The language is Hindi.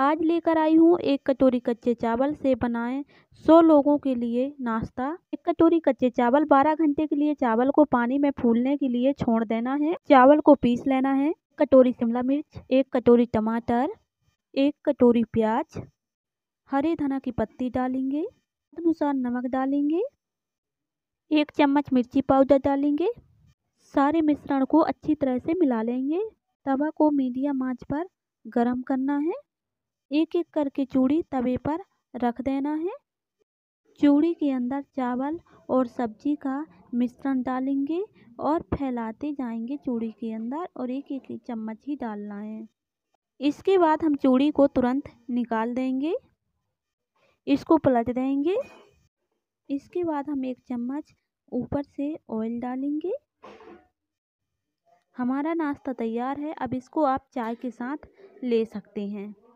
आज लेकर आई हूँ एक कटोरी कच्चे चावल से बनाए सौ लोगों के लिए नाश्ता एक कटोरी कच्चे चावल 12 घंटे के लिए चावल को पानी में फूलने के लिए छोड़ देना है चावल को पीस लेना है कटोरी शिमला मिर्च एक कटोरी टमाटर एक कटोरी प्याज हरे धना की पत्ती डालेंगे अनुसार नमक डालेंगे एक चम्मच मिर्ची पाउडर डालेंगे सारे मिश्रण को अच्छी तरह से मिला लेंगे तवा को मीडियम आंच पर गरम करना है एक एक करके चूड़ी तवे पर रख देना है चूड़ी के अंदर चावल और सब्जी का मिश्रण डालेंगे और फैलाते जाएंगे चूड़ी के अंदर और एक एक चम्मच ही डालना है इसके बाद हम चूड़ी को तुरंत निकाल देंगे इसको पलट देंगे इसके बाद हम एक चम्मच ऊपर से ऑयल डालेंगे हमारा नाश्ता तैयार है अब इसको आप चाय के साथ ले सकते हैं